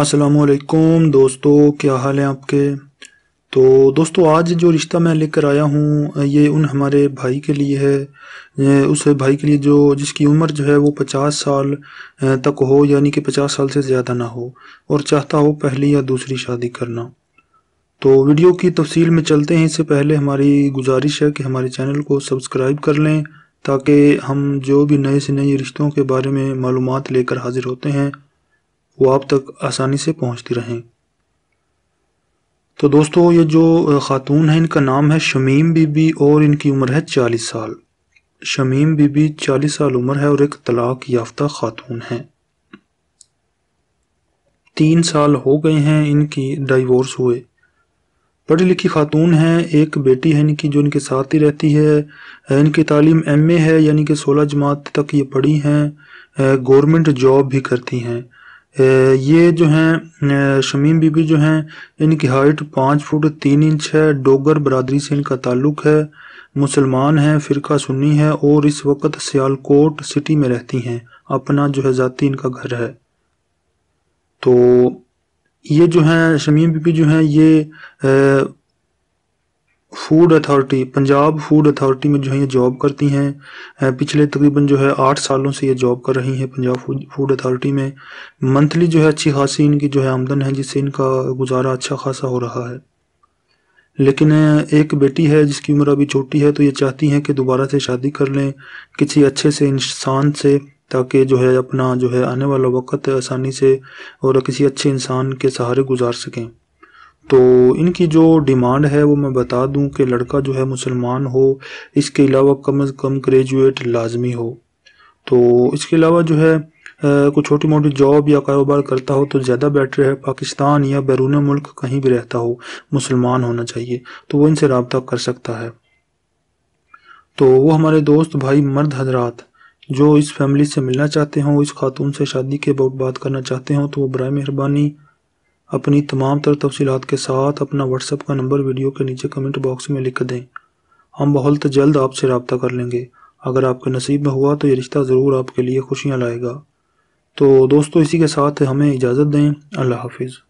असलकुम दोस्तों क्या हाल है आपके तो दोस्तों आज जो रिश्ता मैं लेकर आया हूँ ये उन हमारे भाई के लिए है उस भाई के लिए जो जिसकी उम्र जो है वो पचास साल तक हो यानी कि पचास साल से ज़्यादा ना हो और चाहता हो पहली या दूसरी शादी करना तो वीडियो की तफसील में चलते हैं इससे पहले हमारी गुजारिश है कि हमारे चैनल को सब्सक्राइब कर लें ताकि हम जो भी नए से नए रिश्तों के बारे में मालूम लेकर हाजिर होते हैं वो आप तक आसानी से पहुंचती रहें तो दोस्तों ये जो ख़ातून है इनका नाम है शमीम बीबी और इनकी उम्र है चालीस साल शमीम बीबी चालीस साल उम्र है और एक तलाक याफ्ता खातून है तीन साल हो गए हैं इनकी डाइवोर्स हुए पढ़ी लिखी खातून है एक बेटी है इनकी जो इनके साथ ही रहती है इनकी तालीम एम ए है यानी कि सोलह जमात तक ये पढ़ी हैं गवर्नमेंट जॉब भी करती हैं ये जो हैं शमीम बीबी जो हैं इनकी हाइट पाँच फुट तीन इंच है डोगर बरदरी से इनका ताल्लुक है मुसलमान हैं फ़िरका सुन्नी है और इस वक्त सियालकोट सिटी में रहती हैं अपना जो है ज़ाती इनका घर है तो ये जो हैं शमीम बीबी जो हैं ये food authority Punjab food authority में जो है ये जॉब करती हैं पिछले तकरीबन जो है आठ सालों से ये जॉब कर रही हैं पंजाब फूड अथॉरिटी में मंथली जो है अच्छी खासी इनकी जो है आमदन है जिससे इनका गुजारा अच्छा खासा हो रहा है लेकिन एक बेटी है जिसकी उम्र अभी छोटी है तो ये चाहती हैं कि दोबारा से शादी कर लें किसी अच्छे से इंसान से ताकि जो है अपना जो है आने वाला वक्त आसानी से और किसी अच्छे इंसान के सहारे गुजार सकें तो इनकी जो डिमांड है वो मैं बता दूं कि लड़का जो है मुसलमान हो इसके अलावा कम अज़ कम ग्रेजुएट लाजमी हो तो इसके अलावा जो है कोई छोटी मोटी जॉब या कारोबार करता हो तो ज़्यादा बेटर है पाकिस्तान या बैरून मुल्क कहीं भी रहता हो मुसलमान होना चाहिए तो वो इनसे रबता कर सकता है तो वो हमारे दोस्त भाई मर्द हजरात जो इस फैमिली से मिलना चाहते हों इस खातून से शादी के अबाउट बात करना चाहते हों तो वो बर मेहरबानी अपनी तमाम तर तफसीत के साथ अपना व्हाट्सएप का नंबर वीडियो के नीचे कमेंट बॉक्स में लिख दें हम बहुत जल्द आपसे रबता कर लेंगे अगर आपके नसीब में हुआ तो ये रिश्ता ज़रूर आपके लिए खुशियाँ लाएगा तो दोस्तों इसी के साथ हमें इजाज़त दें अल्लाह हाफिज़